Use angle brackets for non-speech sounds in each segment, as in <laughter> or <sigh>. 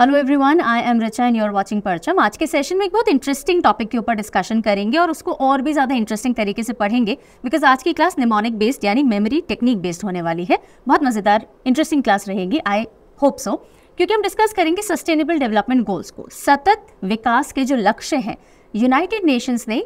Hello everyone I am Richa and you are watching Parcham आज के session में एक बहुत इंटरेस्टिंग टॉपिक के ऊपर डिस्कशन करेंगे और उसको और भी ज़्यादा इंटरेस्टिंग तरीके से पढ़ेंगे बिकॉज आज की क्लास निमोनिक बेस्ड यानी मेमोरी टेक्निक बेस्ड होने वाली है बहुत मज़ेदार इंटरेस्टिंग क्लास रहेगी आई होप सो क्योंकि हम डिस्कस करेंगे सस्टेनेबल डेवलपमेंट गोल्स को सतत विकास के जो लक्ष्य हैं यूनाइटेड नेशंस ने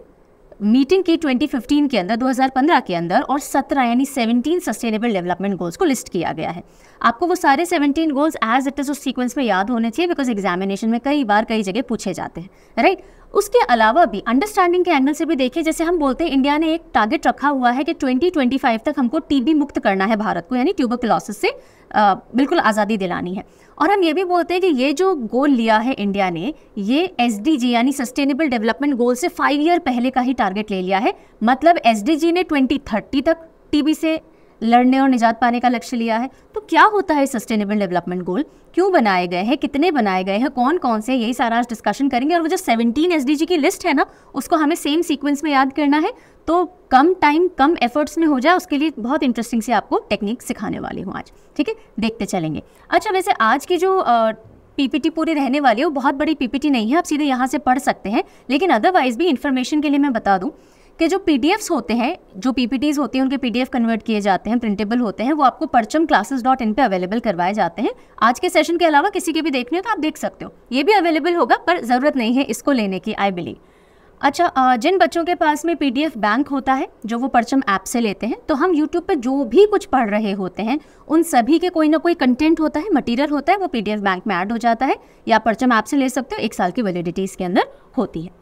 मीटिंग की 2015 के अंदर 2015 के अंदर और 17 यानी 17 सस्टेनेबल डेवलपमेंट गोल्स को लिस्ट किया गया है आपको वो सारे 17 गोल्स एज इट इज़ उस सीक्वेंस में याद होने चाहिए बिकॉज एग्जामिनेशन में कई बार कई जगह पूछे जाते हैं राइट right? उसके अलावा भी अंडरस्टैंडिंग के एंगल से भी देखिए जैसे हम बोलते हैं इंडिया ने एक टारगेट रखा हुआ है कि 2025 तक हमको टीबी मुक्त करना है भारत को यानी ट्यूबरकुलोसिस से आ, बिल्कुल आज़ादी दिलानी है और हम ये भी बोलते हैं कि ये जो गोल लिया है इंडिया ने ये एस यानी सस्टेनेबल डेवलपमेंट गोल से फाइव ईयर पहले का ही टारगेट ले लिया है मतलब एस ने ट्वेंटी तक टीबी से लड़ने और निजात पाने का लक्ष्य लिया है तो क्या होता है सस्टेनेबल डेवलपमेंट गोल क्यों बनाए गए हैं कितने बनाए गए हैं कौन कौन से यही सारा आज डिस्कशन करेंगे और वो जो 17 एस की लिस्ट है ना उसको हमें सेम सीक्वेंस में याद करना है तो कम टाइम कम एफर्ट्स में हो जाए उसके लिए बहुत इंटरेस्टिंग से आपको टेक्निक सिखाने वाली हूँ आज ठीक है देखते चलेंगे अच्छा वैसे आज की जो आ, पीपीटी पूरी रहने वाली है वो बहुत बड़ी पीपीटी नहीं है आप सीधे यहाँ से पढ़ सकते हैं लेकिन अदरवाइज भी इन्फॉर्मेशन के लिए मैं बता दूँ के जो पी होते हैं जो पीपीटीज होती हैं उनके पी कन्वर्ट किए जाते हैं प्रिंटेबल होते हैं वो आपको परचम क्लासेस डॉट इन पर अवेलेबल करवाए जाते हैं आज के सेशन के अलावा किसी के भी देखने हो तो आप देख सकते हो ये भी अवेलेबल होगा पर ज़रूरत नहीं है इसको लेने की आई बिलीव अच्छा जिन बच्चों के पास में पी बैंक होता है जो वो परचम ऐप से लेते हैं तो हम यूट्यूब पर जो भी कुछ पढ़ रहे होते हैं उन सभी के कोई ना कोई कंटेंट होता है मटेरियल होता है वो पी बैंक में ऐड हो जाता है या परचम ऐप से ले सकते हो एक साल की वैलिडिटी इसके अंदर होती है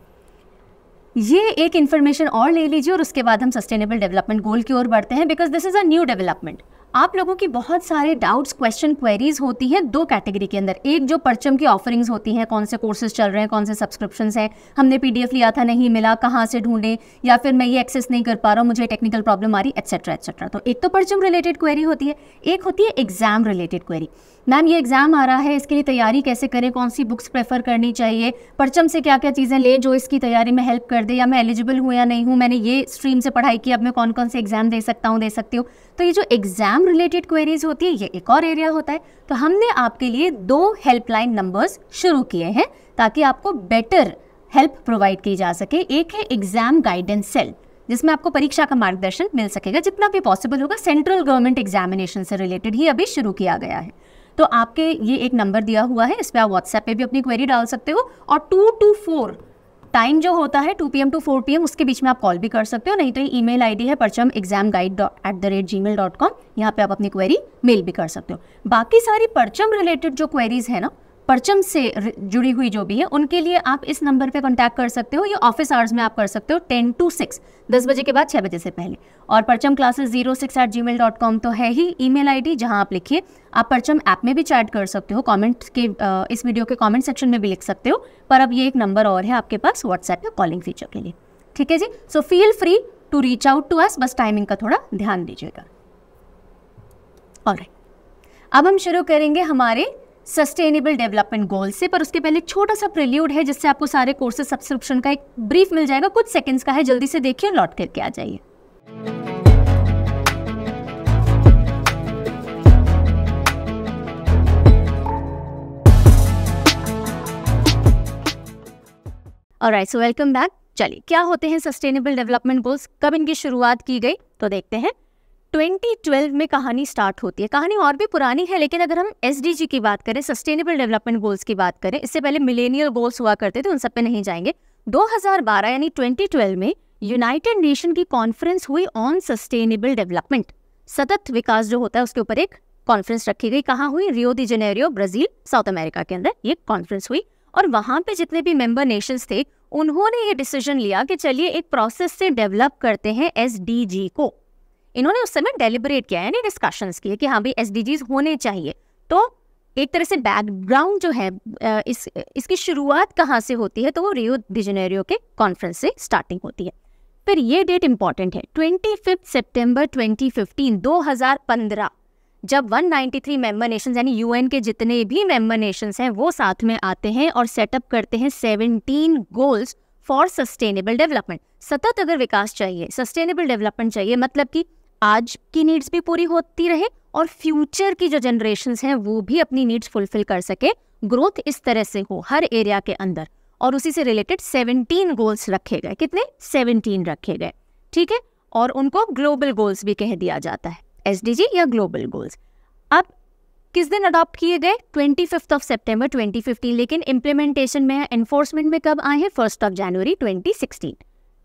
ये एक इन्फॉर्मेशन और ले लीजिए और उसके बाद हम सस्टेनेबल डेवलपमेंट गोल की ओर बढ़ते हैं because this is a new development आप लोगों की बहुत सारे डाउट्स क्वेश्चन क्वेरीज होती हैं दो कैटेगरी के अंदर एक जो परचम की ऑफरिंग्स होती हैं कौन से कोर्सेज चल रहे हैं कौन से सब्सक्रिप्शन हैं हमने पीडीएफ लिया था नहीं मिला कहाँ से ढूंढे या फिर मैं ये एक्सेस नहीं कर पा रहा हूँ मुझे टेक्निकल प्रॉब्लम आ रही एक्सेट्रा एक्सेट्रा तो एक तो परचम रिलेटेड क्वेरी होती है एक होती है एग्जाम रिलेटेड क्वेरी मैम ये एग्जाम आ रहा है इसके लिए तैयारी कैसे करें कौन सी बुक्स प्रेफर करनी चाहिए परचम से क्या क्या चीज़ें लें जो इसकी तैयारी में हेल्प कर दे या मैं एलिजिबल हूँ या नहीं हूँ मैंने ये स्ट्रीम से पढ़ाई की अब मैं कौन कौन से एग्जाम दे सकता हूँ दे सकती हूँ तो ये जो एग्जाम एग्ज़ाम रिलेटेड क्वेरीज होती है ये एक और एरिया होता है तो हमने आपके लिए दो हेल्पलाइन नंबर्स शुरू किए हैं ताकि आपको बेटर हेल्प प्रोवाइड की जा सके एक है एग्ज़ाम गाइडेंस सेल जिसमें आपको परीक्षा का मार्गदर्शन मिल सकेगा जितना भी पॉसिबल होगा सेंट्रल गवर्नमेंट एग्जामिनेशन से रिलेटेड ही अभी शुरू किया गया है तो आपके ये एक नंबर दिया हुआ है इस पर आप व्हाट्सएप पे भी अपनी क्वेरी डाल सकते हो और टू टू फोर टाइम जो होता है टू पी एम टू फोर पी एम उसके बीच में आप कॉल भी कर सकते हो नहीं तो ये ईमेल आईडी है Parcham exam guide dot at the rate Gmail dot com यहाँ पर आप अपनी क्वेरी मेल भी कर सकते हो बाकी सारी परचम रिलेटेड जो क्वेरीज है ना परचम से जुड़ी हुई जो भी है उनके लिए आप इस नंबर पे कॉन्टैक्ट कर सकते हो या ऑफिस आवर्स में आप कर सकते हो टेन टू सिक्स दस बजे के बाद छः बजे से पहले और Parcham classes zero six eight Gmail dot com तो है ही ई मेल आई डी जहाँ आप लिखिए आप परचम ऐप में भी चैट कर सकते हो कॉमेंट के इस वीडियो के कॉमेंट सेक्शन में भी लिख सकते हो पर अब ये एक नंबर और है आपके पास व्हाट्सएप या कॉलिंग फीचर के लिए ठीक है जी so feel free to reach out to us बस टाइमिंग का थोड़ा ध्यान दीजिएगा और अब हम शुरू करेंगे हमारे सस्टेनेबल डेवलपमेंट गोल से पर उसके पहले छोटा सा प्रिल्यूड है जिससे आपको सारे कोर्सेज सब्सक्रिप्शन का एक ब्रीफ मिल जाएगा कुछ सेकंड्स का है जल्दी से देखिए लौट करके आ जाइए और राइट सो वेलकम बैक चलिए क्या होते हैं सस्टेनेबल डेवलपमेंट गोल्स कब इनकी शुरुआत की गई तो देखते हैं 2012 में कहानी स्टार्ट होती है कहानी और भी पुरानी है लेकिन अगर हम एस की बात करें सस्टेनेबल डेवलपमेंट गोल्स की बात करें इससे पहले मिलेनियल गोल्स हुआ करते थे उन सब पे नहीं जाएंगे 2012 यानी 2012 में यूनाइटेड नेशन की कॉन्फ्रेंस हुई ऑन सस्टेनेबल डेवलपमेंट सतत विकास जो होता है उसके ऊपर एक कॉन्फ्रेंस रखी गई कहाँ हुई Rio de Janeiro Brazil South America के अंदर ये कॉन्फ्रेंस हुई और वहाँ पे जितने भी मेंबर नेशंस थे उन्होंने ये डिसीजन लिया कि चलिए एक प्रोसेस से डेवलप करते हैं एस को इन्होंने उस समय डेलिबरेट किया यानी डिस्कशंस किए कि हाँ भाई एस होने चाहिए तो एक तरह से बैकग्राउंड जो है इस इसकी शुरुआत कहाँ से होती है तो वो रियो डिजनेरियो के कॉन्फ्रेंस से स्टार्टिंग होती है फिर ये डेट इंपॉर्टेंट है twenty fifth September twenty fifteen दो हज़ार पंद्रह जब 193 मेंबर नेशंस यानी यूएन के जितने भी मेंबर नेशंस हैं वो साथ में आते हैं और सेटअप करते हैं 17 गोल्स फॉर सस्टेनेबल डेवलपमेंट सतत अगर विकास चाहिए सस्टेनेबल डेवलपमेंट चाहिए मतलब कि आज की नीड्स भी पूरी होती रहे और फ्यूचर की जो जनरेशन हैं वो भी अपनी नीड्स फुलफिल कर सके ग्रोथ इस तरह से हो हर एरिया के अंदर और उसी से रिलेटेड 17 गोल्स रखे गए कितने 17 रखे गए ठीक है और उनको ग्लोबल गोल्स भी कह दिया जाता है एस या ग्लोबल गोल्स अब किस दिन अडॉप्ट किए गए twenty fifth of September twenty लेकिन इम्प्लीमेंटेशन में एनफोर्समेंट में कब आए हैं फर्स्ट ऑफ जनवरी ट्वेंटी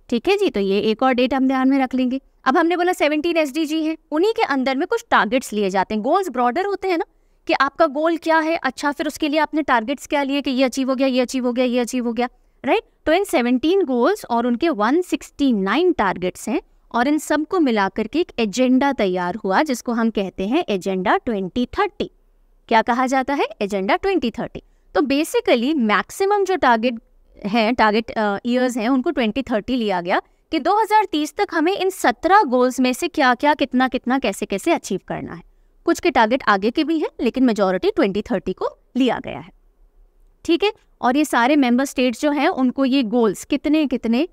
ठीक है जी तो ये एक और डेट हम ध्यान में रख लेंगे अब हमने बोला सेवनटीन एस है उन्हीं के अंदर में कुछ टारगेट्स लिए जाते हैं गोल्स ब्रॉडर होते हैं ना कि आपका गोल क्या है अच्छा फिर उसके लिए आपने टारगेट्स क्या लिए कि ये अचीव हो गया ये अचीव हो गया ये अचीव हो गया राइट तो इन 17 गोल्स और उनके 169 टारगेट्स हैं और इन सबको मिलाकर के एक एजेंडा तैयार हुआ जिसको हम कहते हैं एजेंडा 2030 क्या कहा जाता है एजेंडा 2030 तो बेसिकली मैक्सिमम जो टारगेट हैं टारगेट ईयर्स uh, हैं उनको 2030 लिया गया कि 2030 तक हमें इन 17 गोल्स में से क्या क्या कितना कितना कैसे कैसे अचीव करना है कुछ के टारगेट आगे के भी हैं लेकिन मेजोरिटी 2030 को लिया गया है ठीक है और ये सारे मेंबर स्टेट्स जो हैं उनको ये गोल्स कितने कितने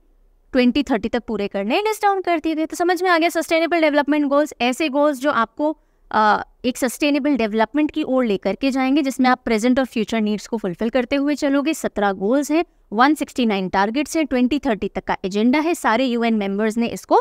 2030 तक पूरे करने लिस्ट डाउन कर दिए गए तो समझ में आ गया सस्टेनेबल डेवलपमेंट गोल्स ऐसे गोल्स जो आपको आ, uh, एक सस्टेनेबल डेवलपमेंट की ओर लेकर के जाएंगे जिसमें आप प्रेजेंट और फ्यूचर नीड्स को फुलफिल करते हुए चलोगे सत्रह गोल्स हैं 169 टारगेट्स हैं 2030 तक का एजेंडा है सारे यूएन मेंबर्स ने इसको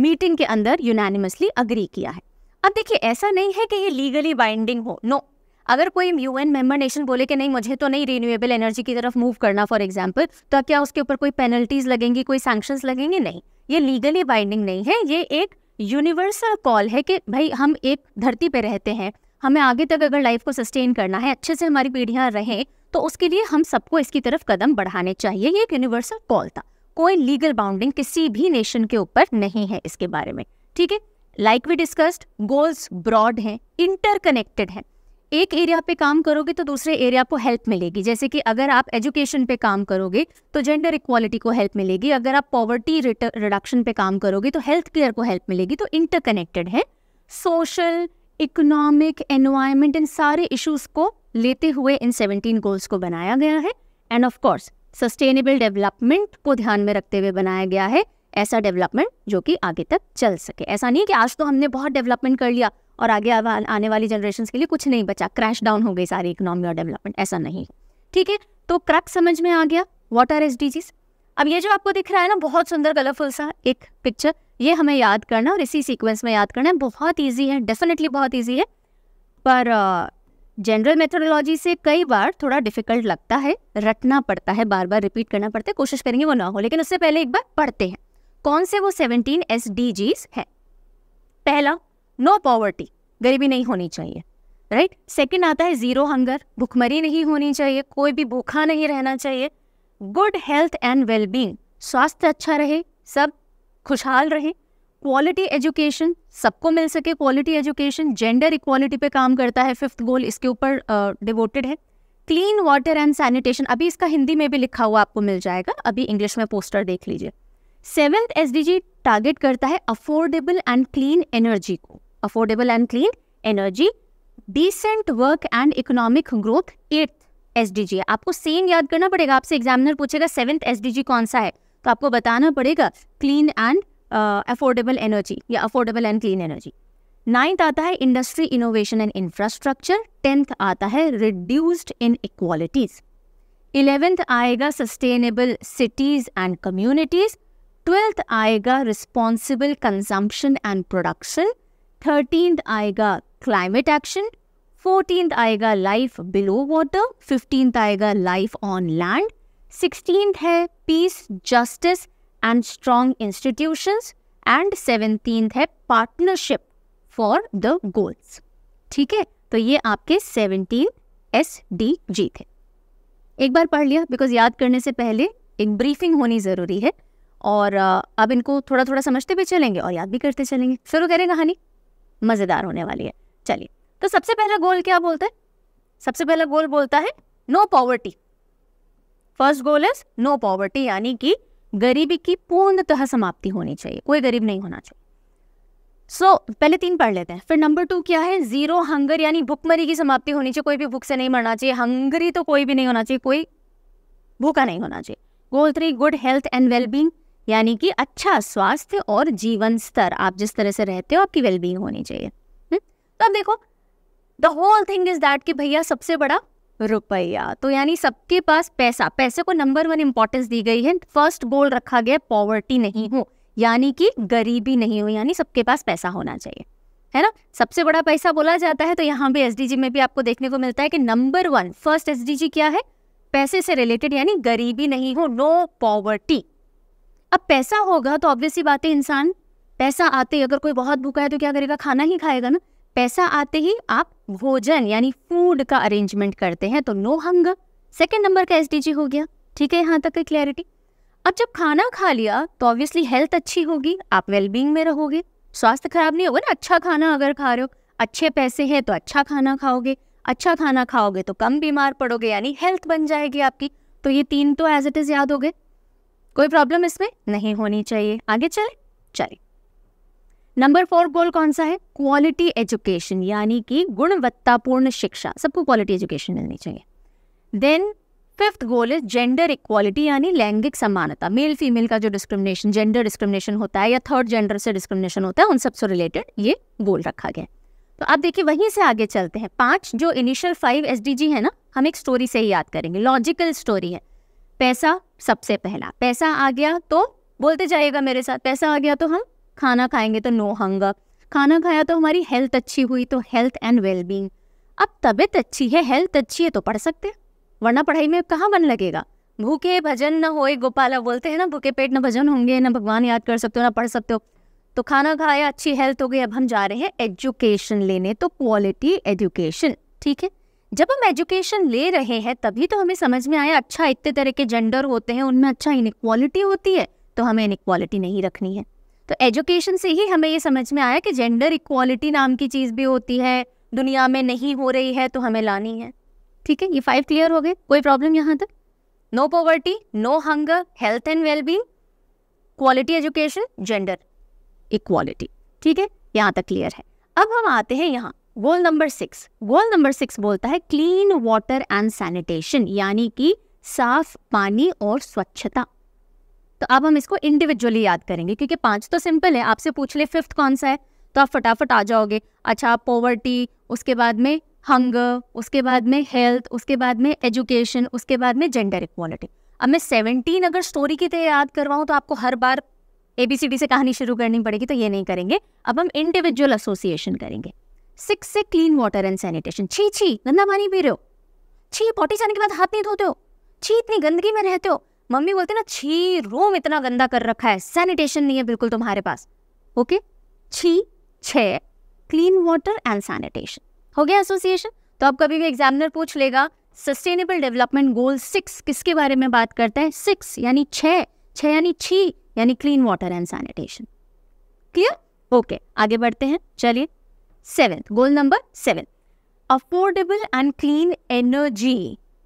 मीटिंग के अंदर यूनानिमसली अग्री किया है अब देखिए ऐसा नहीं है कि ये लीगली बाइंडिंग हो नो no. अगर कोई यूएन मेंबर नेशन बोले कि नहीं मुझे तो नहीं रिन्यूएबल एनर्जी की तरफ मूव करना फॉर एग्जाम्पल तो क्या उसके ऊपर कोई पेनल्टीज लगेंगी कोई सैक्शन लगेंगे नहीं ये लीगली बाइंडिंग नहीं है ये एक यूनिवर्सल कॉल है कि भाई हम एक धरती पे रहते हैं हमें आगे तक अगर लाइफ को सस्टेन करना है अच्छे से हमारी पीढ़ियाँ रहें तो उसके लिए हम सबको इसकी तरफ कदम बढ़ाने चाहिए ये एक यूनिवर्सल कॉल था कोई लीगल बाउंडिंग किसी भी नेशन के ऊपर नहीं है इसके बारे में ठीक है like we discussed goals broad हैं इंटरकनेक्टेड हैं एक एरिया पे काम करोगे तो दूसरे एरिया को हेल्प मिलेगी जैसे कि अगर आप एजुकेशन पे काम करोगे तो जेंडर इक्वालिटी को हेल्प मिलेगी अगर आप पॉवर्टी रिडक्शन पे काम करोगे तो हेल्थ केयर को हेल्प मिलेगी तो इंटरकनेक्टेड है सोशल इकोनॉमिक एनवायरमेंट इन सारे इश्यूज को लेते हुए इन 17 गोल्स को बनाया गया है and of course sustainable development को ध्यान में रखते हुए बनाया गया है ऐसा डेवलपमेंट जो कि आगे तक चल सके ऐसा नहीं है कि आज तो हमने बहुत डेवलपमेंट कर लिया और आगे आने वाली जनरेशन के लिए कुछ नहीं बचा क्रैश डाउन हो गई सारी इकोनॉमी और डेवलपमेंट ऐसा नहीं ठीक है तो क्रैक समझ में आ गया वॉट आर एस अब ये जो आपको दिख रहा है ना बहुत सुंदर कलरफुल सा एक पिक्चर ये हमें याद करना और इसी सीक्वेंस में याद करना है बहुत ईजी है डेफिनेटली बहुत ईजी है पर uh, जनरल मेथोडोलॉजी से कई बार थोड़ा डिफिकल्ट लगता है रटना पड़ता है बार बार रिपीट करना पड़ता है कोशिश करेंगे वो ना हो लेकिन उससे पहले एक बार पढ़ते हैं कौन से वो सेवनटीन एस डी जीज है पहला नो पॉवर्टी गरीबी नहीं होनी चाहिए राइट right? सेकेंड आता है जीरो हंगर भुखमरी नहीं होनी चाहिए कोई भी भूखा नहीं रहना चाहिए गुड हेल्थ एंड वेलबींग स्वास्थ्य अच्छा रहे सब खुशहाल रहे क्वालिटी एजुकेशन सबको मिल सके क्वालिटी एजुकेशन जेंडर इक्वालिटी पे काम करता है फिफ्थ गोल इसके ऊपर डिवोटेड है क्लीन वाटर एंड सैनिटेशन अभी इसका हिंदी में भी लिखा हुआ आपको मिल जाएगा अभी इंग्लिश में पोस्टर देख लीजिए सेवेंथ एसडीजी टारगेट करता है अफोर्डेबल एंड क्लीन एनर्जी को affordable and clean energy decent work and economic growth eighth SDG है आपको सेम याद करना पड़ेगा आपसे एग्जामिनर पूछेगा सेवेंथ एसडीजी कौन सा है तो आपको बताना पड़ेगा क्लीन एंड अफोर्डेबल एनर्जी या affordable and clean energy ninth आता है industry innovation and infrastructure tenth आता है रिड्यूस्ड इन इक्वालिटीज़ इलेवेंथ आएगा sustainable cities and communities twelfth आएगा responsible consumption and production thirteen आएगा क्लाइमेट एक्शन फोर्टीन आएगा life below water fifteen आएगा life on land sixteen है peace justice and strong institution and seventeenth है partnership for the goals ठीक है तो ये आपके सेवनटीन एस डी जी थे एक बार पढ़ लिया बिकॉज याद करने से पहले एक ब्रीफिंग होनी ज़रूरी है और अब इनको थोड़ा थोड़ा समझते भी चलेंगे और याद भी करते चलेंगे शुरू करें कहानी मज़ेदार होने वाली है चलिए तो सबसे पहला गोल क्या बोलता है सबसे पहला गोल बोलता है no poverty first goal is no poverty यानी कि गरीबी की पूर्णतः समाप्ति होनी चाहिए कोई गरीब नहीं होना चाहिए सो so, पहले तीन पढ़ लेते हैं फिर नंबर टू क्या है जीरो हंगर यानी भुखमरी की समाप्ति होनी चाहिए कोई भी भूख से नहीं मरना चाहिए हंगरी तो कोई भी नहीं होना चाहिए कोई भूखा नहीं होना चाहिए goal three good health and wellbeing यानी कि अच्छा स्वास्थ्य और जीवन स्तर आप जिस तरह से रहते हो आपकी वेलबींग होनी चाहिए हुँ? हम्म? तो अब देखो the whole thing is that कि भैया सबसे बड़ा रुपया तो यानी सबके पास पैसा पैसे को नंबर वन इंपॉर्टेंस दी गई है फर्स्ट गोल रखा गया पॉवर्टी नहीं हो यानी कि गरीबी नहीं हो यानी सबके पास पैसा होना चाहिए है ना सबसे बड़ा पैसा बोला जाता है तो यहाँ भी एस में भी आपको देखने को मिलता है कि नंबर वन फर्स्ट एस क्या है पैसे से रिलेटेड यानी गरीबी नहीं हो नो पॉवर्टी अब पैसा होगा तो ऑब्वियसली बातें इंसान पैसा आते अगर कोई बहुत भूखा है तो क्या करेगा खाना ही खाएगा ना पैसा आते ही आप भोजन यानी फूड का अरेंजमेंट करते हैं तो नो हंग सेकेंड नंबर का एस हो गया ठीक है यहाँ तक की क्लैरिटी अब जब खाना खा लिया तो ऑब्वियसली हेल्थ अच्छी होगी आप वेलबींग में रहोगे स्वास्थ्य खराब नहीं होगा ना अच्छा खाना अगर खा रहे हो अच्छे पैसे हैं तो अच्छा खाना खाओगे अच्छा खाना खाओगे तो कम बीमार पड़ोगे यानी हेल्थ बन जाएगी आपकी तो ये तीन तो एज इट इज़ याद हो गए कोई प्रॉब्लम इसमें नहीं होनी चाहिए आगे चले चले नंबर फोर गोल कौन सा है क्वालिटी एजुकेशन यानी कि गुणवत्तापूर्ण शिक्षा सबको क्वालिटी एजुकेशन मिलनी चाहिए then fifth goal is gender equality यानी लैंगिक समानता मेल फीमेल का जो डिस्क्रिमिनेशन जेंडर डिस्क्रिमिनेशन होता है या थर्ड जेंडर से डिस्क्रिमिनेशन होता है उन सबसे रिलेटेड ये गोल रखा गया तो आप देखिए वहीं से आगे चलते हैं पांच जो इनिशियल फाइव एस है ना हम एक स्टोरी से ही याद करेंगे लॉजिकल स्टोरी है पैसा सबसे पहला पैसा आ गया तो बोलते जाइएगा मेरे साथ पैसा आ गया तो हम खाना खाएंगे तो नो हंगर खाना खाया तो हमारी हेल्थ अच्छी हुई तो हेल्थ एंड वेलबींग अब तबीयत अच्छी है हेल्थ अच्छी है तो पढ़ सकते हैं वरना पढ़ाई में कहाँ मन लगेगा भूखे भजन न होए गोपाला बोलते हैं ना भूखे पेट न भजन होंगे ना भगवान याद कर सकते हो ना पढ़ सकते हो तो खाना खाया अच्छी हेल्थ हो गई अब हम जा रहे हैं एजुकेशन लेने तो क्वालिटी एजुकेशन ठीक है जब हम एजुकेशन ले रहे हैं तभी तो हमें समझ में आया अच्छा इतने तरह के जेंडर होते हैं उनमें अच्छा इनक्वालिटी होती है तो हमें इनक्वालिटी नहीं रखनी है तो एजुकेशन से ही हमें ये समझ में आया कि जेंडर इक्वालिटी नाम की चीज़ भी होती है दुनिया में नहीं हो रही है तो हमें लानी है ठीक है ये फाइव क्लियर हो गए कोई प्रॉब्लम यहाँ तक no poverty no hunger health and wellbeing quality education gender equality ठीक है यहाँ तक क्लियर है अब हम आते हैं यहाँ goal number six goal number six बोलता है क्लीन वाटर एंड सैनिटेशन यानी कि साफ पानी और स्वच्छता तो अब हम इसको इंडिविजुअली याद करेंगे क्योंकि पांच तो सिंपल है आपसे पूछ ले फिफ्थ कौन सा है तो आप फटाफट आ जाओगे अच्छा आप पॉवर्टी उसके बाद में हंगर उसके बाद में हेल्थ उसके बाद में एजुकेशन उसके बाद में जेंडर इक्वालिटी अब मैं सेवनटीन अगर स्टोरी की तरह याद करवाऊँ तो आपको हर बार ए बी सी डी से कहानी शुरू करनी पड़ेगी तो ये नहीं करेंगे अब हम इंडिविजुअल एसोसिएशन करेंगे सिक्स से क्लीन वाटर एंड सैनिटेशन छी छी गंदा पानी पी रहे हो छी पॉटी जाने के बाद हाथ नहीं धोते हो छी इतनी गंदगी में रहते हो मम्मी बोलते ना छी रूम इतना गंदा कर रखा है सैनिटेशन नहीं है बिल्कुल तुम्हारे पास ओके छी छः क्लीन वाटर एंड सैनिटेशन हो गया एसोसिएशन तो आप कभी भी एग्जामिनर पूछ लेगा सस्टेनेबल डेवलपमेंट गोल सिक्स किसके बारे में बात करते हैं सिक्स यानी छः छः यानी छी यानी clean water and sanitation clear okay आगे बढ़ते हैं चलिए seventh goal number seven affordable and clean energy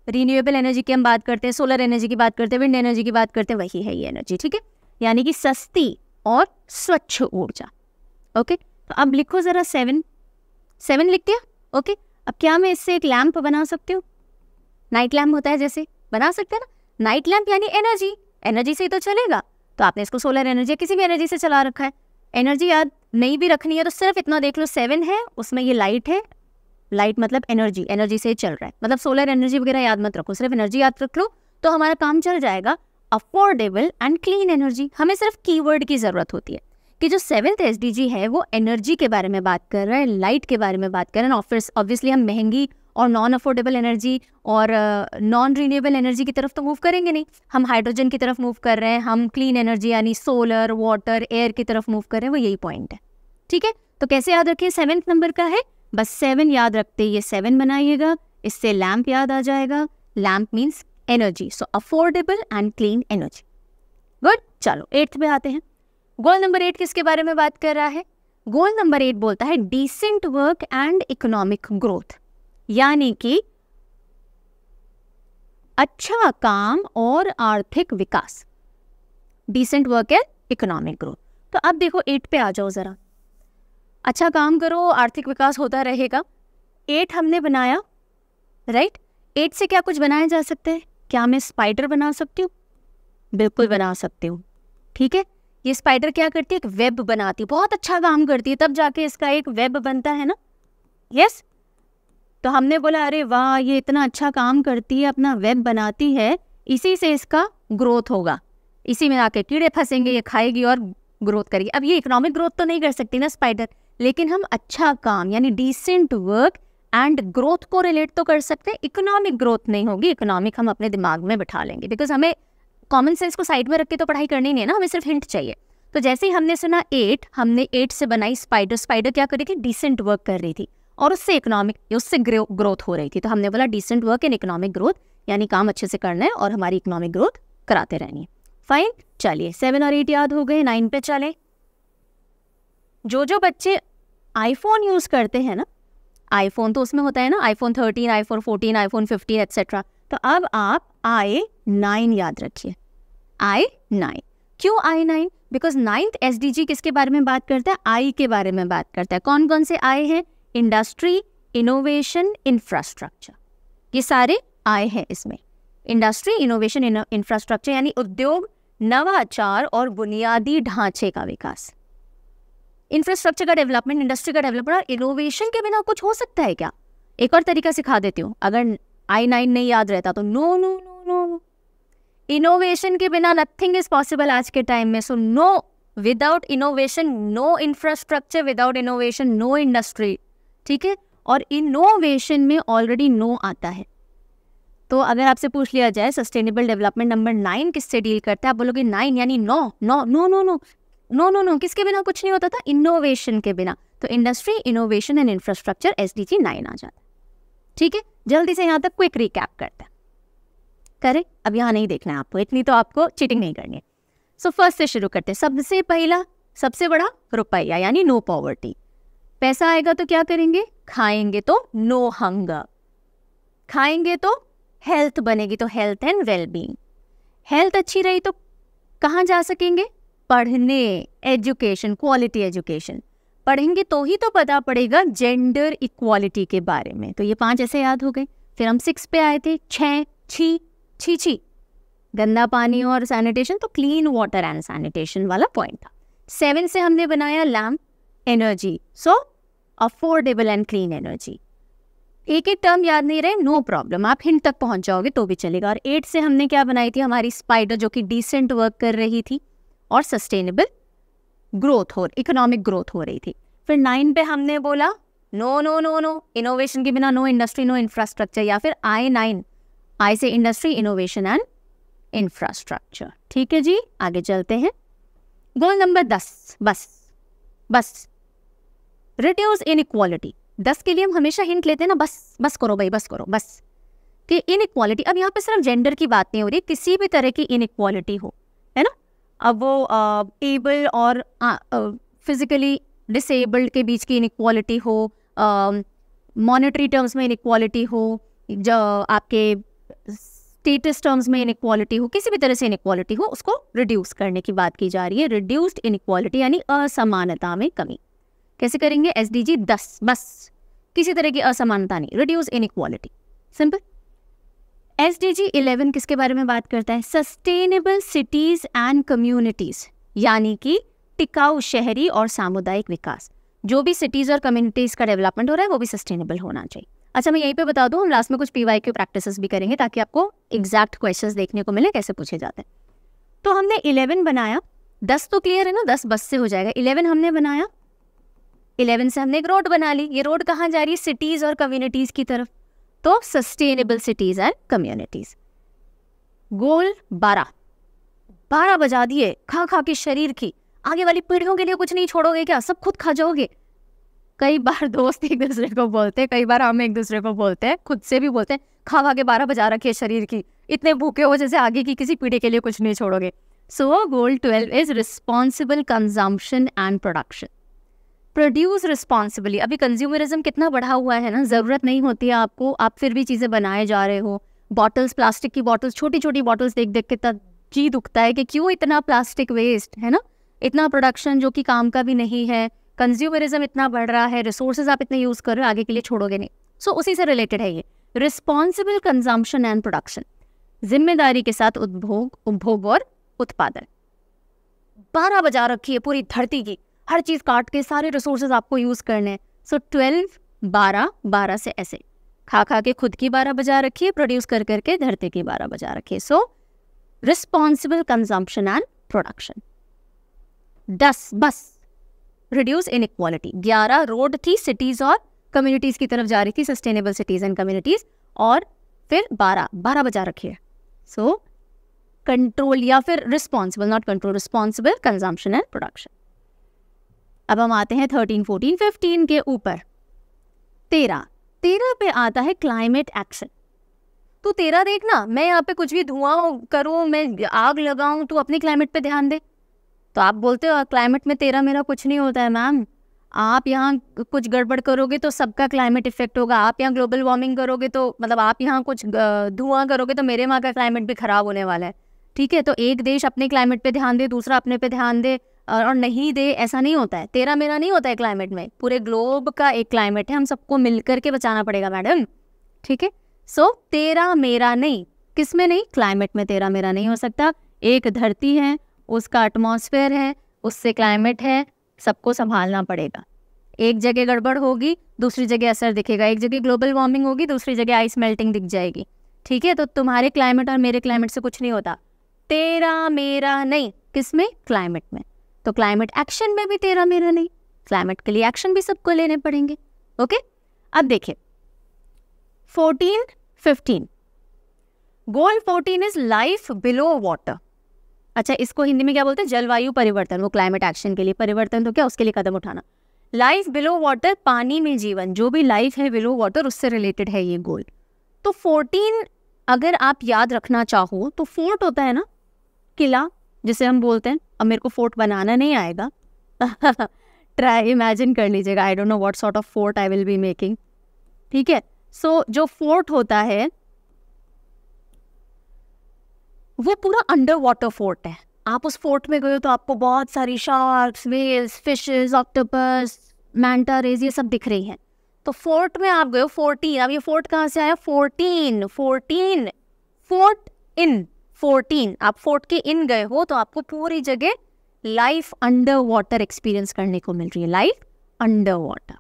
renewable energy की हम बात करते हैं सोलर एनर्जी की बात करते हैं विंड एनर्जी की बात करते हैं वही है ये एनर्जी ठीक है यानी कि सस्ती और स्वच्छ ऊर्जा ओके तो अब लिखो ज़रा सेवन सेवन लिख दिया ओके अब क्या मैं इससे एक लैम्प बना सकती हूँ नाइट लैम्प होता है जैसे बना सकते हैं ना नाइट लैम्प यानी एनर्जी एनर्जी से ही तो चलेगा तो आपने इसको सोलर एनर्जी या किसी भी एनर्जी से चला रखा है एनर्जी याद नहीं भी रखनी है तो सिर्फ इतना देख लो सेवन है उसमें ये लाइट है लाइट मतलब एनर्जी एनर्जी से चल रहा है मतलब सोलर एनर्जी वगैरह याद मत रखो सिर्फ एनर्जी याद रख लो तो हमारा काम चल जाएगा अफोर्डेबल एंड क्लीन एनर्जी हमें सिर्फ कीवर्ड की ज़रूरत होती है कि जो सेवन्थ एस है वो एनर्जी के बारे में बात कर रहा है लाइट के बारे में बात कर रहे हैं ऑफिस ऑब्वियसली हम महंगी और नॉन अफोर्डेबल एनर्जी और नॉन रीनेबल एनर्जी की तरफ तो मूव करेंगे नहीं हम हाइड्रोजन की तरफ मूव कर रहे हैं हम क्लीन एनर्जी यानी सोलर वाटर एयर की तरफ मूव कर रहे हैं वो यही पॉइंट है ठीक है तो कैसे याद रखिए सेवेंथ नंबर का है बस सेवन याद रखते ये सेवन बनाइएगा इससे लैम्प याद आ जाएगा lamp means energy so affordable and clean energy good चलो एट्थ पे आते हैं गोल नंबर एट किसके बारे में बात कर रहा है गोल नंबर एट बोलता है decent work and economic growth यानी कि अच्छा काम और आर्थिक विकास decent work and economic growth तो अब देखो एट पे आ जाओ जरा अच्छा काम करो आर्थिक विकास होता रहेगा एट हमने बनाया राइट एट से क्या कुछ बनाया जा सकते हैं क्या मैं स्पाइडर बना सकती हूँ बिल्कुल बना सकती हूँ ठीक है ये स्पाइडर क्या करती है एक वेब बनाती है बहुत अच्छा काम करती है तब जाके इसका एक वेब बनता है ना यस तो हमने बोला अरे वाह ये इतना अच्छा काम करती है अपना वेब बनाती है इसी से इसका ग्रोथ होगा इसी में आके कीड़े फंसेंगे ये खाएगी और ग्रोथ करेगी अब ये इकोनॉमिक ग्रोथ तो नहीं कर सकती ना स्पाइडर लेकिन हम अच्छा काम यानी डिसेंट वर्क एंड ग्रोथ को रिलेट तो कर सकते हैं इकोनॉमिक ग्रोथ नहीं होगी इकोनॉमिक हम अपने दिमाग में बिठा लेंगे बिकॉज हमें कॉमन सेंस को साइड में रख के तो पढ़ाई करनी नहीं है ना हमें सिर्फ हिंट चाहिए तो जैसे ही हमने सुना एट हमने एट से बनाई स्पाइडर स्पाइडर क्या कर रही थी डिसेंट वर्क कर रही थी और उससे इकोनॉमिक उससे ग्रोथ हो रही थी तो हमने बोला decent work and economic growth यानी काम अच्छे से करना है और हमारी इकोनॉमिक ग्रोथ कराते रहनी है फाइन चलिए सेवन और एट याद हो गए नाइन पे चले जो जो बच्चे आईफोन यूज़ करते हैं ना आईफोन तो उसमें होता है ना iPhone thirteen iPhone fourteen iPhone fifteen etcetera तो अब आप आई नाइन याद रखिए आई नाइन क्यों I nine because ninth S D G किसके बारे में बात करता है आई के बारे में बात करता है कौन कौन से आए हैं इंडस्ट्री इनोवेशन इंफ्रास्ट्रक्चर ये सारे आए हैं इसमें इंडस्ट्री इनोवेशन इंफ्रास्ट्रक्चर यानी उद्योग नवाचार और बुनियादी ढांचे का विकास इंफ्रास्ट्रक्चर का डेवलपमेंट इंडस्ट्री का डेवलपमेंट और इनोवेशन के बिना कुछ हो सकता है क्या एक और तरीका सिखा देती हूँ अगर आई नाइन नहीं याद रहता तो no no no no innovation के बिना नथिंग इज पॉसिबल आज के टाइम में so no without innovation no infrastructure without innovation no industry ठीक है और इनोवेशन में ऑलरेडी नो आता है तो अगर आपसे पूछ लिया जाए सस्टेनेबल डेवलपमेंट नंबर नाइन किससे डील करता है आप बोलोगे नाइन यानी नौ नौ no no no no no no किसके बिना कुछ नहीं होता था इनोवेशन के बिना तो industry innovation and infrastructure S D G nine आ जाता ठीक है जल्दी से यहाँ तक क्विक रिकैप करते हैं करें अब यहाँ नहीं देखना है आपको इतनी तो आपको चीटिंग नहीं करनी है सो फर्स्ट से शुरू करते हैं सबसे पहला सबसे बड़ा रुपया यानी नो पॉवर्टी पैसा आएगा तो क्या करेंगे खाएंगे तो नो हंगर खाएंगे तो हेल्थ बनेगी तो हेल्थ एंड वेलबींग हेल्थ अच्छी रही तो कहाँ जा सकेंगे पढ़ने एजुकेशन क्वालिटी एजुकेशन पढ़ेंगे तो ही तो पता पड़ेगा जेंडर इक्वालिटी के बारे में तो ये पांच ऐसे याद हो गए फिर हम सिक्स पे आए थे छः छी छी छी गंदा पानी और सैनिटेशन तो क्लीन वाटर एंड सैनिटेशन वाला पॉइंट था सेवन से हमने बनाया lamp energy so affordable and clean energy एक एक टर्म याद नहीं रहे नो no प्रॉब्लम आप हिंट तक पहुंच जाओगे तो भी चलेगा और एट से हमने क्या बनाई थी हमारी स्पाइडर जो कि डिसेंट वर्क कर रही थी और सस्टेनेबल ग्रोथ हो इकोनॉमिक ग्रोथ हो रही थी फिर नाइन पे हमने बोला no no no no innovation के बिना नो इंडस्ट्री नो इंफ्रास्ट्रक्चर या फिर आई नाइन आई से इंडस्ट्री इनोवेशन एंड इंफ्रास्ट्रक्चर ठीक है जी आगे चलते हैं गोल नंबर दस बस बस रिड्यूस इन इक्वालिटी दस के लिए हम हमेशा हिंट लेते हैं ना बस बस करो भाई बस करो बस कि इन इक्वालिटी अब यहाँ पे सिर्फ जेंडर की बात नहीं हो रही किसी भी तरह की इन इक्वालिटी हो अब वो एबल और फिजिकली डिसेबल्ड के बीच की इनक्वालिटी हो मॉनेटरी टर्म्स में इनक्वालिटी हो जो आपके स्टेटस टर्म्स में इनक्वालिटी हो किसी भी तरह से इनक्वालिटी हो उसको रिड्यूस करने की बात की जा रही है रिड्यूस्ड इनक्वालिटी यानी असमानता में कमी कैसे करेंगे एस डी जी दस बस किसी तरह की असमानता नहीं reduce inequality simple S D G eleven किसके बारे में बात करता है सस्टेनेबल सिटीज़ एंड कम्युनिटीज़ यानी कि टिकाऊ शहरी और सामुदायिक विकास जो भी सिटीज़ और कम्युनिटीज़ का डेवलपमेंट हो रहा है वो भी सस्टेनेबल होना चाहिए अच्छा मैं यहीं पे बता दूं हम लास्ट में कुछ पी वाई के प्रैक्टिस भी करेंगे ताकि आपको एग्जैक्ट क्वेश्चन देखने को मिले कैसे पूछे जाते हैं तो हमने इलेवन बनाया दस तो क्लियर है ना दस बस से हो जाएगा इलेवन हमने बनाया इलेवन से हमने एक रोड बना ली ये रोड कहाँ जा रही है सिटीज़ और कम्युनिटीज़ की तरफ तो sustainable cities and communities goal बारह बारह बजा दिए खा खा के शरीर की आगे वाली पीढ़ियों के लिए कुछ नहीं छोड़ोगे क्या सब खुद खा जाओगे कई बार दोस्त एक दूसरे को बोलते हैं कई बार हम एक दूसरे को बोलते हैं खुद से भी बोलते हैं खा खा के बारह बजा रखे शरीर की इतने भूखे हो जैसे आगे की किसी पीढ़ी के लिए कुछ नहीं छोड़ोगे so goal twelve is responsible consumption and production produce responsibly अभी कंज्यूमरिज्म कितना बढ़ा हुआ है ना ज़रूरत नहीं होती है आपको आप फिर भी चीज़ें बनाए जा रहे हो बॉटल्स प्लास्टिक की बॉटल्स छोटी छोटी बॉटल्स देख देख के तब जी दुखता है कि क्यों इतना प्लास्टिक वेस्ट है ना इतना प्रोडक्शन जो कि काम का भी नहीं है कंज्यूमरिज्म इतना बढ़ रहा है रिसोर्सेज आप इतने यूज़ कर रहे हो आगे के लिए छोड़ोगे नहीं सो so, उसी से रिलेटेड है ये रिस्पॉन्सिबल कंजम्पशन एंड प्रोडक्शन जिम्मेदारी के साथ उपभोग उपभोग और उत्पादन बारह बजा रखी है पूरी धरती की हर चीज़ काट के सारे रिसोर्सेज आपको यूज़ करने हैं सो ट्वेल्व बारह बारह से ऐसे खा खा के खुद की बारह बजा रखिए प्रोड्यूस कर करके धरती की बारह बजा रखिए so responsible consumption and production दस बस रिड्यूस इन इक्वालिटी ग्यारह रोड थी सिटीज़ और कम्युनिटीज़ की तरफ जा रही थी सस्टेनेबल सिटीज़ एंड कम्युनिटीज़ और फिर बारह बारह बजा रखिए सो कंट्रोल या फिर responsible not control responsible consumption and production अब हम आते हैं थर्टीन फोर्टीन फिफ्टीन के ऊपर तेरह तेरह पे आता है क्लाइमेट एक्शन तो तेरह देखना मैं यहाँ पे कुछ भी धुआं करूँ मैं आग लगाऊँ तो अपने क्लाइमेट पे ध्यान दे तो आप बोलते हो क्लाइमेट में तेरह मेरा कुछ नहीं होता है मैम आप यहाँ कुछ गड़बड़ करोगे तो सबका क्लाइमेट इफेक्ट होगा आप यहाँ ग्लोबल वार्मिंग करोगे तो मतलब आप यहाँ कुछ धुआं करोगे तो मेरे वहाँ का क्लाइमेट भी खराब होने वाला है ठीक है तो एक देश अपने क्लाइमेट पे ध्यान दे दूसरा अपने पे ध्यान दे और नहीं दे ऐसा नहीं होता है तेरा मेरा नहीं होता है क्लाइमेट में पूरे ग्लोब का एक क्लाइमेट है हम सबको मिल करके बचाना पड़ेगा मैडम ठीक है सो तेरा मेरा नहीं किस में नहीं क्लाइमेट में तेरा मेरा नहीं हो सकता एक धरती है उसका एटमोसफेयर है उससे क्लाइमेट है सबको संभालना पड़ेगा एक जगह गड़बड़ होगी दूसरी जगह असर दिखेगा एक जगह ग्लोबल वार्मिंग होगी दूसरी जगह आइस मेल्टिंग दिख जाएगी ठीक है तो तुम्हारे क्लाइमेट और मेरे क्लाइमेट से कुछ नहीं होता तेरा मेरा नहीं किस में क्लाइमेट में तो क्लाइमेट एक्शन में भी तेरा मेरा नहीं क्लाइमेट के लिए एक्शन भी सबको लेने पड़ेंगे ओके अब देखिए fourteen fifteen goal fourteen is life below water अच्छा इसको हिंदी में क्या बोलते हैं जलवायु परिवर्तन वो क्लाइमेट एक्शन के लिए परिवर्तन तो क्या उसके लिए कदम उठाना लाइफ बिलो वाटर पानी में जीवन जो भी लाइफ है बिलो वाटर उससे रिलेटेड है ये गोल तो फोर्टीन अगर आप याद रखना चाहो तो फोर्ट होता है ना किला जिसे हम बोलते हैं अब मेरे को फोर्ट बनाना नहीं आएगा ट्राई <laughs> इमेजिन कर लीजिएगा I don't know what sort of fort I will be making ठीक है सो so, जो फोर्ट होता है वो पूरा अंडर वाटर फोर्ट है आप उस फोर्ट में गए हो तो आपको बहुत सारी sharks whales fishes octopus manta rays ये सब दिख रही हैं तो फोर्ट में आप गए हो फोर्टीन अब ये फोर्ट कहाँ से आया fourteen fourteen fort in fourteen आप फोर्ट के इन गए हो तो आपको पूरी जगह लाइफ अंडर वाटर एक्सपीरियंस करने को मिल रही है लाइफ अंडर वाटर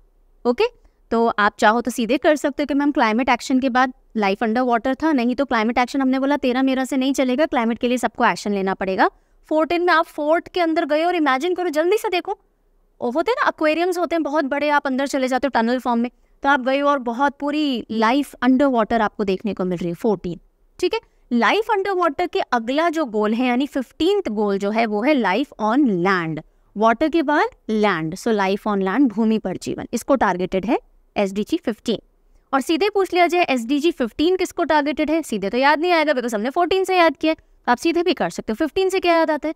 ओके तो आप चाहो तो सीधे कर सकते हो कि मैम क्लाइमेट एक्शन के बाद लाइफ अंडर वाटर था नहीं तो क्लाइमेट एक्शन हमने बोला तेरह मेरा से नहीं चलेगा क्लाइमेट के लिए सबको एक्शन लेना पड़ेगा फोर्टीन में आप फोर्ट के अंदर गए और इमेजिन करो जल्दी से देखो वो होते हैं ना अक्वेरियम्स होते हैं बहुत बड़े आप अंदर चले जाते हो टनल फॉर्म में तो आप गए और बहुत पूरी लाइफ अंडर वाटर आपको देखने को मिल रही है फोर्टीन ठीक है लाइफ अंडर वाटर के अगला जो गोल है यानी फिफ्टीन गोल जो है वो है लाइफ ऑन लैंड वाटर के बाद land so life on land भूमि पर जीवन इसको टारगेटेड है एस डी जी फिफ्टीन और सीधे पूछ लिया जाए एस डी जी फिफ्टीन किसको टारगेटेड है सीधे तो याद नहीं आएगा बिकॉज हमने फोर्टीन से याद किया तो आप सीधे भी कर सकते हो फिफ्टीन से क्या याद आता है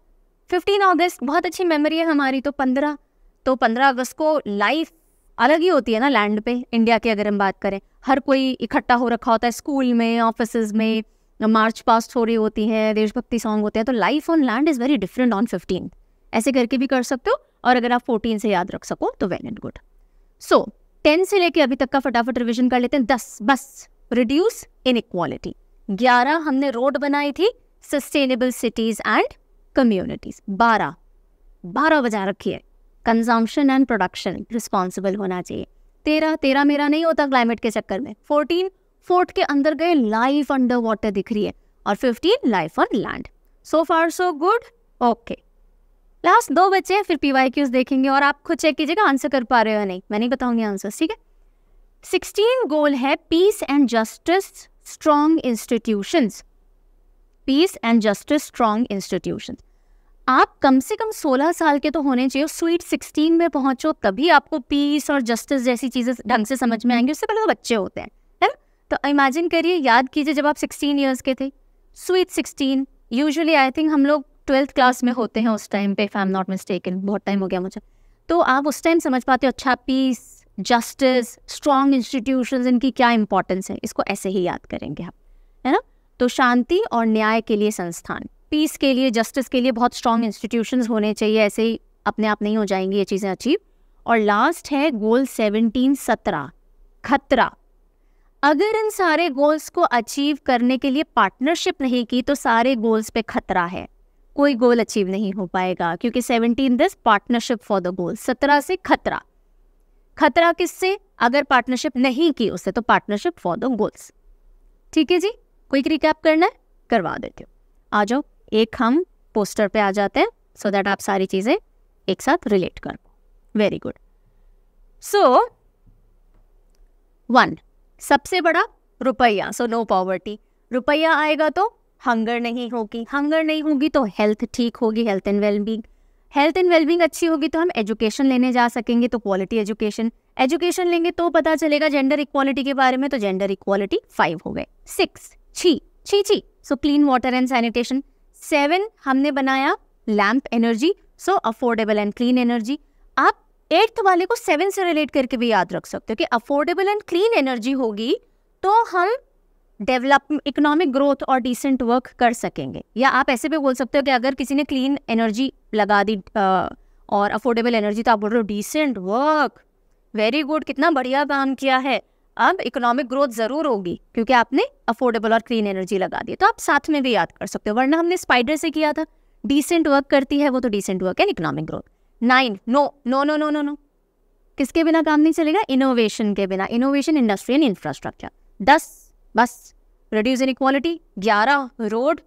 फिफ्टीन अगस्त बहुत अच्छी मेमोरी है हमारी तो पंद्रह तो पंद्रह अगस्त को लाइफ अलग ही होती है ना लैंड पे इंडिया की अगर हम बात करें हर कोई इकट्ठा हो रखा होता है स्कूल में ऑफिस में मार्च पास्ट हो रही होती है देशभक्ति सॉन्ग होते हैं तो life on land is very different on fifteen ऐसे करके भी कर सकते हो और अगर आप फोर्टीन से याद रख सको तो well and good so ten से लेके अभी तक का फटाफट रिविजन कर लेते हैं दस बस रिड्यूस इन इक्वालिटी ग्यारह हमने रोड बनाई थी सस्टेनेबल सिटीज एंड कम्युनिटीज बारह बारह बजा रखी है कंजम्पशन एंड प्रोडक्शन रिस्पॉन्सिबल होना चाहिए तेरह तेरह मेरा नहीं होता क्लाइमेट के चक्कर में फोर्टीन फोर्ट के अंदर गए लाइफ अंडर वाटर दिख रही है और fifteen life on land so far so good okay last दो बच्चे फिर पी वाई क्यूज देखेंगे और आप खुद चेक कीजिएगा आंसर कर पा रहे हो या नहीं मैं नहीं बताऊंगी आंसर ठीक है सिक्सटीन गोल है peace and justice strong institution peace and justice strong institution आप कम से कम 16 साल के तो होने चाहिए स्वीट 16 में पहुंचो तभी आपको पीस और जस्टिस जैसी चीज़ें ढंग से समझ में आएंगी उससे पहले तो बच्चे होते हैं तो इमेजिन करिए याद कीजिए जब आप सिक्सटीन ईयर्स के थे sweet sixteen usually I think हम लोग ट्वेल्थ क्लास में होते हैं उस टाइम पे if I am not mistaken बहुत टाइम हो गया मुझे तो आप उस टाइम समझ पाते हो अच्छा पीस जस्टिस स्ट्रॉन्ग इंस्टीट्यूशन इनकी क्या इंपॉर्टेंस है इसको ऐसे ही याद करेंगे आप है ना तो शांति और न्याय के लिए संस्थान पीस के लिए जस्टिस के लिए बहुत स्ट्रॉन्ग इंस्टीट्यूशन होने चाहिए ऐसे ही अपने आप नहीं हो जाएंगी ये चीज़ें अचीव और लास्ट है गोल सेवनटीन सत्रह खतरा अगर इन सारे गोल्स को अचीव करने के लिए पार्टनरशिप नहीं की तो सारे गोल्स पे खतरा है कोई गोल अचीव नहीं हो पाएगा क्योंकि seventeen this partnership for the goal सत्रह से खतरा खतरा किससे अगर पार्टनरशिप नहीं की उससे तो पार्टनरशिप फॉर द गोल्स ठीक है जी क्विक रिकैप करना है करवा देती हूँ आ जाओ एक हम पोस्टर पे आ जाते हैं सो so दैट आप सारी चीज़ें एक साथ रिलेट कर वेरी गुड सो वन सबसे बड़ा रुपया सो नो पॉवर्टी रुपया आएगा तो हंगर नहीं होगी हंगर नहीं होगी तो हेल्थ ठीक होगी health and wellbeing health and wellbeing अच्छी होगी तो हम एजुकेशन लेने जा सकेंगे तो क्वालिटी एजुकेशन एजुकेशन लेंगे तो पता चलेगा जेंडर इक्वालिटी के बारे में तो जेंडर इक्वालिटी फाइव हो गए सिक्स छी छी छी so clean water and sanitation seven हमने बनाया lamp energy so affordable and clean energy आप एट्थ तो वाले को सेवन से रिलेट करके भी याद रख सकते हो कि अफोर्डेबल एंड क्लीन एनर्जी होगी तो हम डेवलप इकोनॉमिक ग्रोथ और डिसेंट वर्क कर सकेंगे या आप ऐसे भी बोल सकते हो कि अगर किसी ने क्लीन एनर्जी लगा दी आ, और अफोर्डेबल एनर्जी तो आप बोल रहे हो डिसेंट वर्क वेरी गुड कितना बढ़िया काम किया है अब इकोनॉमिक ग्रोथ ज़रूर होगी क्योंकि आपने अफोर्डेबल और क्लीन एनर्जी लगा दी तो आप साथ में भी याद कर सकते हो वरना हमने स्पाइडर से किया था डिसेंट वर्क करती है वो तो decent work and economic growth nine no no no no no no किसके बिना काम नहीं चलेगा इनोवेशन के बिना इनोवेशन इंडस्ट्री एंड इंफ्रास्ट्रक्चर दस बस रिड्यूस इन इक्वालिटी ग्यारह road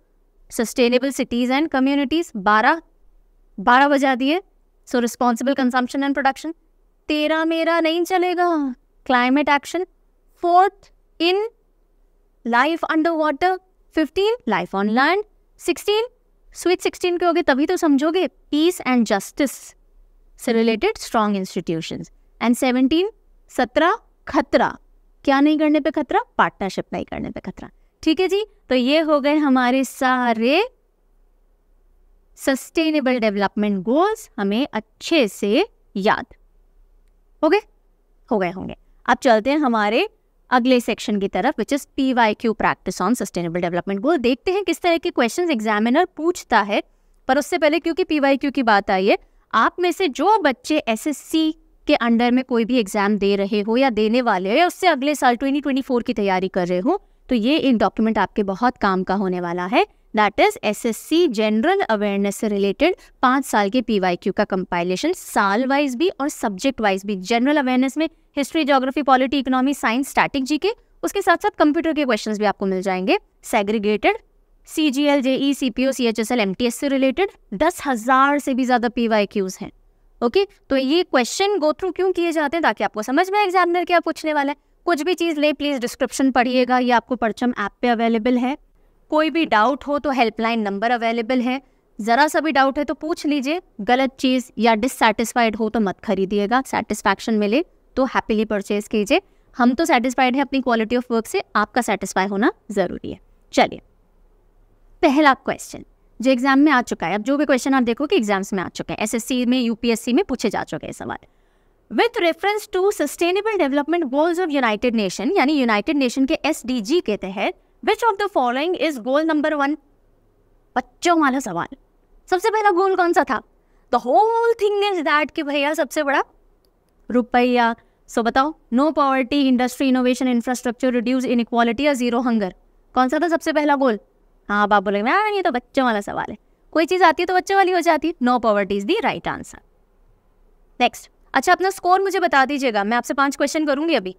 sustainable cities and communities बारह बारह बजा दिए so responsible consumption and production तेरह मेरा नहीं चलेगा climate action fourteen life under water fifteen life on land sixteen switch sixteen के होगे तभी तो समझोगे पीस एंड जस्टिस से related strong institution and seventeen सत्रह खतरा क्या नहीं करने पे खतरा पार्टनरशिप नहीं करने पे खतरा ठीक है जी तो ये हो गए हमारे सारे सस्टेनेबल डेवलपमेंट गोल्स हमें अच्छे से याद हो गए हो गए होंगे अब चलते हैं हमारे अगले सेक्शन की तरफ which is P Y Q practice on sustainable development goal देखते हैं किस तरह के क्वेश्चन एग्जामिनर पूछता है पर उससे पहले क्योंकि पी वाई क्यू की बात आई है आप में से जो बच्चे एसएससी के अंडर में कोई भी एग्जाम दे रहे हो या देने वाले हो या उससे अगले साल 2024 की तैयारी कर रहे हो तो ये एक डॉक्यूमेंट आपके बहुत काम का होने वाला है that is S S C general awareness से रिलेटेड पाँच साल के क्यू का कंपाइलेशन साल वाइज भी और सब्जेक्ट वाइज भी जनरल अवेयरनेस में history geography polity economy science static G K उसके साथ साथ कंप्यूटर के क्वेश्चन भी आपको मिल जाएंगे segregated C G L J E C P O C H S L M T S से रिलेटेड दस हज़ार से भी ज़्यादा पी वाई क्यूज़ हैं ओके तो ये क्वेश्चन गो थ्रू क्यों किए जाते हैं ताकि आपको समझ में एग्जामिनर क्या पूछने वाला है कुछ भी चीज़ ले प्लीज़ डिस्क्रिप्शन पढ़िएगा ये आपको परचम ऐप पे अवेलेबल है कोई भी डाउट हो तो हेल्पलाइन नंबर अवेलेबल है ज़रा सा भी डाउट है तो पूछ लीजिए गलत चीज़ या डिससेटिस्फाइड हो तो मत खरीदिएगा सेटिस्फैक्शन मिले तो हैप्पीली परचेज कीजिए हम तो सेटिस्फाइड है अपनी क्वालिटी ऑफ वर्क से आपका सेटिस्फाई होना ज़रूरी है चलिए पहला क्वेश्चन जो एग्जाम में आ चुका है अब जो भी क्वेश्चन आप देखो कि एग्जाम्स में आ चुके हैं एसएससी में यूपीएससी में पूछे जा चुके हैं सवाल with reference to sustainable development goals of United Nation यानी यूनाइटेड नेशन के एस के तहत which of the following is goal number one बच्चों वाला सवाल सबसे पहला गोल कौन सा था the whole thing is that कि भैया सबसे बड़ा रुपया सो so, बताओ no poverty industry innovation infrastructure reduce inequality या जीरो हंगर कौन सा था सबसे पहला गोल हाँ बाप बोलेंगे ना ये तो बच्चों वाला सवाल है कोई चीज़ आती है तो बच्चों वाली हो जाती है no poverty is the right answer next अच्छा अपना स्कोर मुझे बता दीजिएगा मैं आपसे पांच क्वेश्चन करूंगी अभी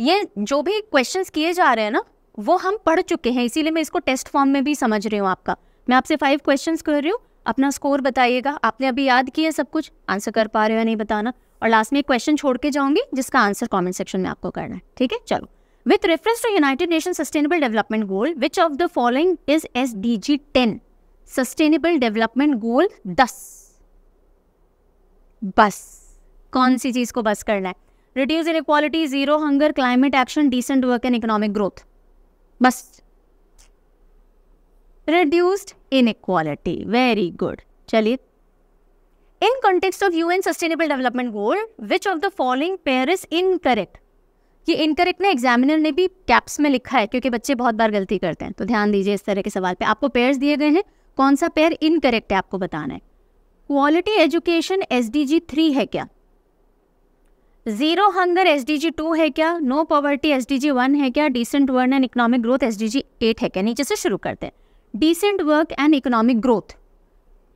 ये जो भी क्वेश्चन किए जा रहे हैं ना वो हम पढ़ चुके हैं इसीलिए मैं इसको टेस्ट फॉर्म में भी समझ रही हूँ आपका मैं आपसे फाइव क्वेश्चन कर रही हूँ अपना स्कोर बताइएगा आपने अभी याद किया सब कुछ आंसर कर पा रहे हो या नहीं बताना और लास्ट में एक क्वेश्चन छोड़ के जाऊंगी जिसका आंसर कमेंट सेक्शन में आपको करना है ठीक है चलो With reference to United Nations Sustainable Development Goal, which of the following is SDG 10? Sustainable Development Goal 10. Bus. कौन सी चीज को बस करना है reduce inequality zero hunger climate action decent work and economic growth बस reduced inequality. Very good. Chalit. In context of UN Sustainable Development Goal, which of the following pair is incorrect? ये incorrect ना examiner ने भी caps में लिखा है क्योंकि बच्चे बहुत बार गलती करते हैं तो ध्यान दीजिए इस तरह के सवाल पे आपको पेयर्स दिए गए हैं कौन सा पेयर इनकरेक्ट है आपको बताना है quality education S D G three है क्या zero hunger S D G two है क्या no poverty S D G one है क्या decent work and economic growth S D G eight है क्या नीचे से शुरू करते हैं decent work and economic growth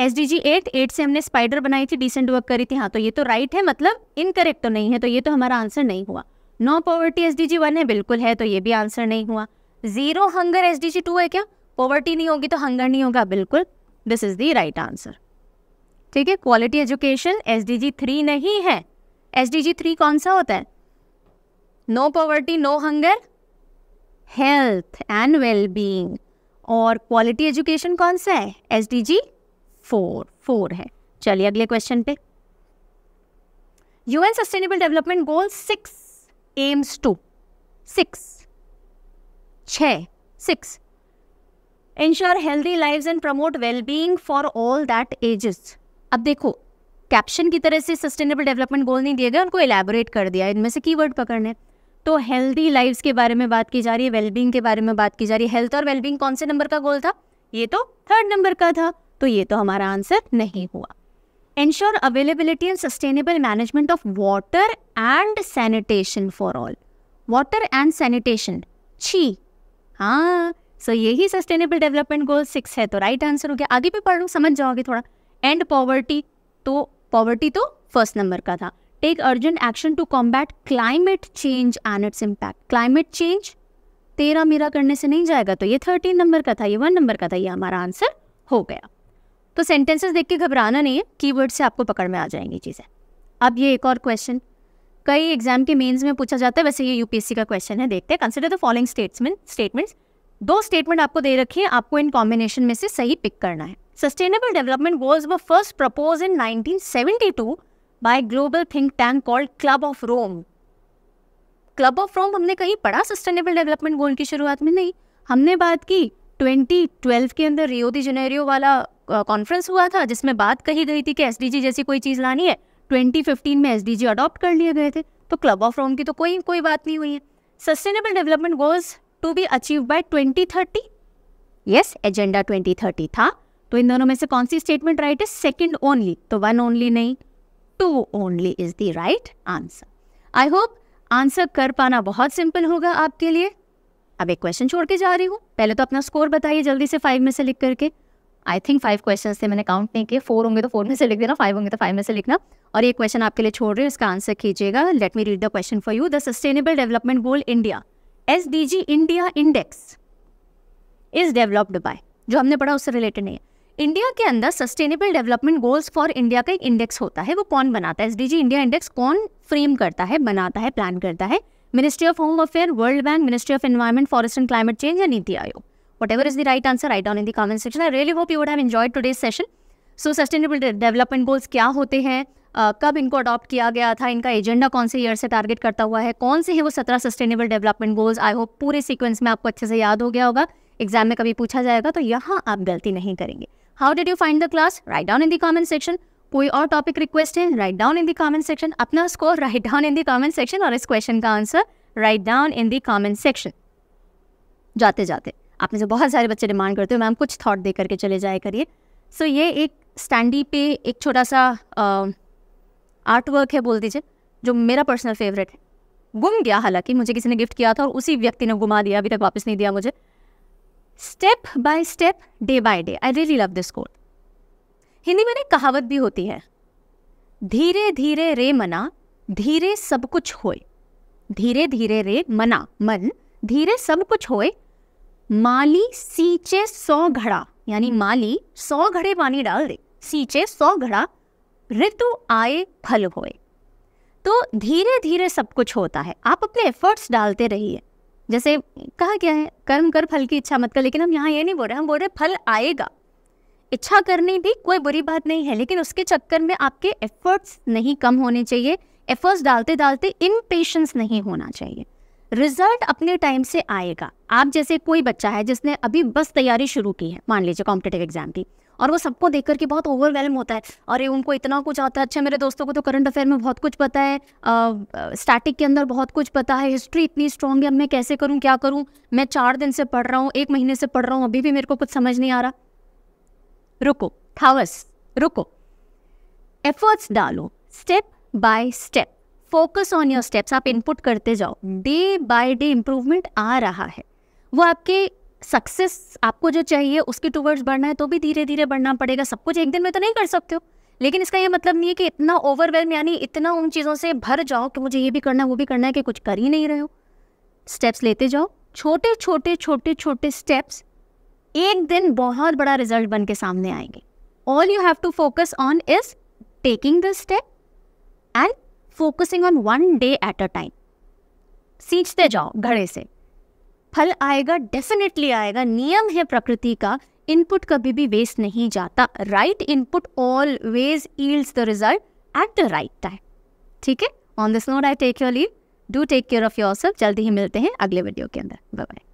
S D G eight eight से हमने स्पाइडर बनाई थी डिसेंट वर्क करी थी हाँ तो ये तो राइट है मतलब इनकरेक्ट तो नहीं है तो ये तो हमारा आंसर नहीं हुआ no poverty S D G one है बिल्कुल है तो ये भी आंसर नहीं हुआ zero hunger S D G two है क्या पॉवर्टी नहीं होगी तो हंगर नहीं होगा बिल्कुल this is the right answer ठीक है quality education S D G three नहीं है एस डी जी थ्री कौन सा होता है no poverty no hunger health and well being और क्वालिटी एजुकेशन कौन सा है S D G four four है चलिए अगले क्वेश्चन पे UN sustainable development goal six aims to six छ six ensure healthy life and promote wellbeing for all that ages अब देखो कैप्शन की तरह से सस्टेनेबल डेवलपमेंट गोल नहीं दिए गए उनको एलैबोरेट कर दिया इनमें से की वर्ड पकड़ने तो हेल्दी लाइफ के बारे में बात की जा रही है वेलबींग के बारे में बात की जा रही है हेल्थ और वेलबींग कौन से नंबर का गोल था ये तो थर्ड नंबर का था तो ये तो हमारा आंसर नहीं हुआ ensure availability and sustainable management of water and sanitation for all. Water and sanitation. छी हाँ सो यही सस्टेनेबल डेवलपमेंट गोल सिक्स है तो राइट आंसर हो गया आगे भी पढ़ लो समझ जाओगे थोड़ा एंड पॉवर्टी तो पॉवर्टी तो फर्स्ट नंबर का था take urgent action to combat climate change and its impact climate change तेरा मेरा करने से नहीं जाएगा तो ये थर्टीन नंबर का था ये वन नंबर का था ये हमारा आंसर हो गया तो सेंटेंसेस देख के घबराना नहीं है कीवर्ड से आपको पकड़ में आ जाएंगी चीज़ें अब ये एक और क्वेश्चन कई एग्जाम के मेंस में पूछा जाता है वैसे ये यूपीएससी का क्वेश्चन है देखते हैं consider the following statement statements दो स्टेटमेंट आपको दे रखी है आपको इन कॉम्बिनेशन में से सही पिक करना है sustainable development goals were first propose in nineteen by global think tank called club of Rome club of Rome हमने कहीं पढ़ा सस्टेनेबल डेवलपमेंट गोल की शुरुआत में नहीं हमने बात की 2012 के अंदर रियो दी जनेरियो वाला कॉन्फ्रेंस हुआ था जिसमें बात कही गई थी कि एस जैसी कोई चीज़ लानी है 2015 में एस अडॉप्ट कर लिए गए थे तो क्लब ऑफ रोम की तो कोई कोई बात नहीं हुई है sustainable development goals to be achieve by 2030 yes agenda thirty था तो इन दोनों में से कौन सी स्टेटमेंट राइट है सेकेंड ओनली तो वन ओनली नहीं two only is the right answer I hope answer कर पाना बहुत सिंपल होगा आपके लिए अब एक क्वेश्चन छोड़ के जा रही हूँ पहले तो अपना स्कोर बताइए जल्दी से फाइव में से लिख करके आई थिंक फाइव क्वेश्चन थे मैंने काउंट नहीं किए फोर होंगे तो फोर में से लिख देना फाइव होंगे तो फाइव में से लिखना और ये क्वेश्चन आपके लिए छोड़ रहे हूँ इसका आंसर कीजिएगा let me read the question for you the sustainable development goal India S India index is developed by जो हमने पढ़ा उससे रिलेटेड नहीं है इंडिया के अंदर sustainable development goals for India का एक इंडेक्स होता है वो कौन बनाता है एस इंडिया इंडेक्स कौन फ्रेम करता है बनाता है प्लान करता है ministry of home affair world bank ministry of environment forest and climate change या Niti Aayog whatever is the right answer right on in the comment section I really hope you would have enjoyed today's session so sustainable development goals क्या होते हैं uh, कब इनको adopt किया गया था इनका एजेंडा कौन से ईयर से टारगेट करता हुआ है कौन से है वो सत्रह sustainable development goals I hope पूरे सीक्वेंस में आपको अच्छे से याद हो गया होगा एग्जाम में कभी पूछा जाएगा तो यहाँ आप गलती नहीं करेंगे how did you find the class write down in the comment section कोई और टॉपिक रिक्वेस्ट है write down in the comment section अपना score write down in the comment section और इस क्वेश्चन का answer write down in the comment section जाते जाते आप में से तो बहुत सारे बच्चे डिमांड करते हो मैम कुछ थॉट दे करके चले जाए करिए सो so, ये एक स्टैंडी पे एक छोटा सा आर्ट वर्क है बोल दीजिए जो मेरा पर्सनल फेवरेट है गुम गया हालांकि मुझे किसी ने गिफ्ट किया था और उसी व्यक्ति ने गुमा दिया अभी तक वापस नहीं दिया मुझे step by step day by day I really love this quote Hindi में एक कहावत भी होती है धीरे धीरे रे मना धीरे सब कुछ होए धीरे धीरे रे मना मन धीरे सब कुछ होए माली सींचे सौ घड़ा यानी माली सौ घड़े पानी डाल दे सींचे सौ घड़ा ऋतु आए फल होए तो धीरे धीरे सब कुछ होता है आप अपने एफर्ट्स डालते रहिए जैसे कहा गया है कर्म कर फल की इच्छा मत कर लेकिन हम यहाँ ये नहीं बोल रहे हम बोल रहे फल आएगा इच्छा करनी भी कोई बुरी बात नहीं है लेकिन उसके चक्कर में आपके एफर्ट्स नहीं कम होने चाहिए एफर्ट्स डालते डालते इन नहीं होना चाहिए रिजल्ट अपने टाइम से आएगा आप जैसे कोई बच्चा है जिसने अभी बस तैयारी शुरू की है मान लीजिए कॉम्पिटेटिव एग्जाम की और वो सबको देख करके बहुत ओवरवेलम होता है अरे उनको इतना कुछ आता है अच्छा मेरे दोस्तों को तो करंट अफेयर में बहुत कुछ पता है स्टैटिक के अंदर बहुत कुछ पता है हिस्ट्री इतनी स्ट्रॉन्ग है अब मैं कैसे करूँ क्या करूँ मैं चार दिन से पढ़ रहा हूँ एक महीने से पढ़ रहा हूँ अभी भी मेरे को कुछ समझ नहीं आ रहा रुको थावस रुको एफर्ट्स डालो step by step focus on your steps आप इनपुट करते जाओ डे बाय डे इम्प्रूवमेंट आ रहा है वो आपके सक्सेस आपको जो चाहिए उसके टूवर्ड्स बढ़ना है तो भी धीरे धीरे बढ़ना पड़ेगा सब कुछ एक दिन में तो नहीं कर सकते हो लेकिन इसका ये मतलब नहीं है कि इतना ओवरवेलम यानी इतना उन चीज़ों से भर जाओ कि मुझे ये भी करना है वो भी करना है कि कुछ कर ही नहीं रहे हो स्टेप्स लेते जाओ छोटे छोटे छोटे छोटे स्टेप्स एक दिन बहुत बड़ा रिजल्ट बन के सामने आएंगे all you have to focus on is taking the step and focusing on one day at a time सींचते जाओ घड़े से फल आएगा डेफिनेटली आएगा नियम है प्रकृति का इनपुट कभी भी वेस्ट नहीं जाता right input always yields the result at the right time ठीक है on this note I take your leave do take care of yourself जल्दी ही मिलते हैं अगले वीडियो के अंदर बाय